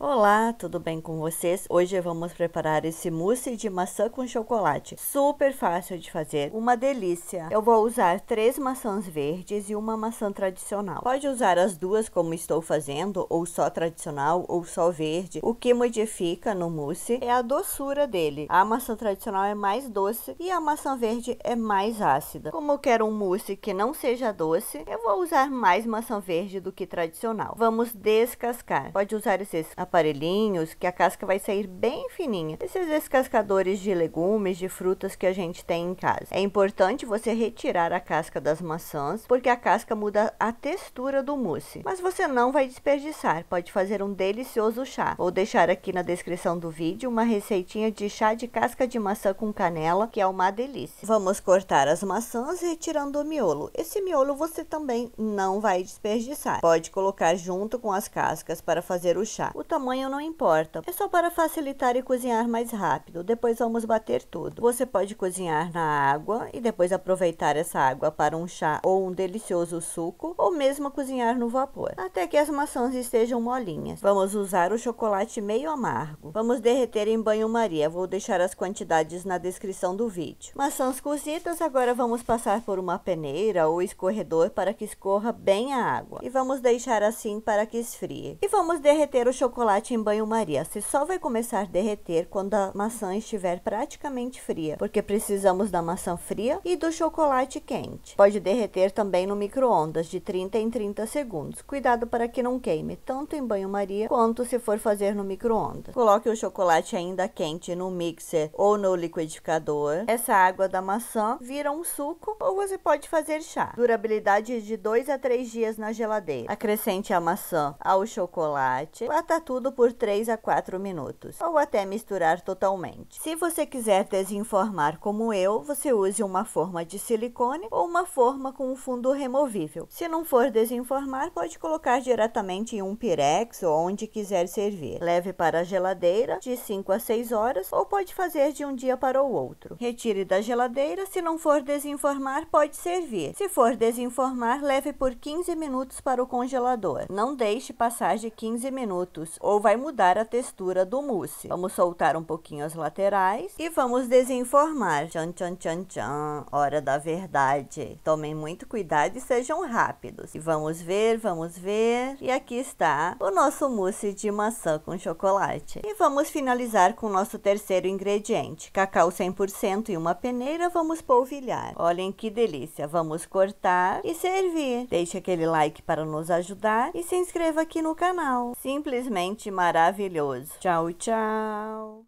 Olá, tudo bem com vocês? Hoje vamos preparar esse mousse de maçã com chocolate. Super fácil de fazer, uma delícia. Eu vou usar três maçãs verdes e uma maçã tradicional. Pode usar as duas como estou fazendo, ou só tradicional, ou só verde. O que modifica no mousse é a doçura dele. A maçã tradicional é mais doce e a maçã verde é mais ácida. Como eu quero um mousse que não seja doce, eu vou usar mais maçã verde do que tradicional. Vamos descascar. Pode usar esses aparelhinhos que a casca vai sair bem fininha. Esses descascadores de legumes, de frutas que a gente tem em casa. É importante você retirar a casca das maçãs, porque a casca muda a textura do mousse. Mas você não vai desperdiçar, pode fazer um delicioso chá. Vou deixar aqui na descrição do vídeo uma receitinha de chá de casca de maçã com canela, que é uma delícia. Vamos cortar as maçãs retirando o miolo. Esse miolo você também não vai desperdiçar. Pode colocar junto com as cascas para fazer o chá. O tamanho não importa, é só para facilitar e cozinhar mais rápido. Depois vamos bater tudo. Você pode cozinhar na água e depois aproveitar essa água para um chá ou um delicioso suco, ou mesmo cozinhar no vapor, até que as maçãs estejam molinhas. Vamos usar o chocolate meio amargo. Vamos derreter em banho-maria, vou deixar as quantidades na descrição do vídeo. Maçãs cozidas, agora vamos passar por uma peneira ou escorredor para que escorra bem a água. E vamos deixar assim para que esfrie. E vamos derreter o chocolate chocolate em banho-maria, se só vai começar a derreter quando a maçã estiver praticamente fria, porque precisamos da maçã fria e do chocolate quente. Pode derreter também no micro-ondas de 30 em 30 segundos. Cuidado para que não queime, tanto em banho-maria quanto se for fazer no micro-ondas. Coloque o chocolate ainda quente no mixer ou no liquidificador. Essa água da maçã vira um suco ou você pode fazer chá. Durabilidade de 2 a 3 dias na geladeira. Acrescente a maçã ao chocolate. Bata tudo tudo por 3 a 4 minutos, ou até misturar totalmente. Se você quiser desenformar como eu, você use uma forma de silicone ou uma forma com um fundo removível. Se não for desenformar, pode colocar diretamente em um pirex ou onde quiser servir. Leve para a geladeira de 5 a 6 horas ou pode fazer de um dia para o outro. Retire da geladeira, se não for desenformar, pode servir. Se for desenformar, leve por 15 minutos para o congelador. Não deixe passar de 15 minutos ou vai mudar a textura do mousse. Vamos soltar um pouquinho as laterais e vamos desenformar. Tchan, tchan, tchan, tchan. Hora da verdade. Tomem muito cuidado e sejam rápidos. E vamos ver, vamos ver. E aqui está o nosso mousse de maçã com chocolate. E vamos finalizar com o nosso terceiro ingrediente. Cacau 100% e uma peneira, vamos polvilhar. Olhem que delícia. Vamos cortar e servir. Deixe aquele like para nos ajudar e se inscreva aqui no canal. Simplesmente maravilhoso. Tchau, tchau.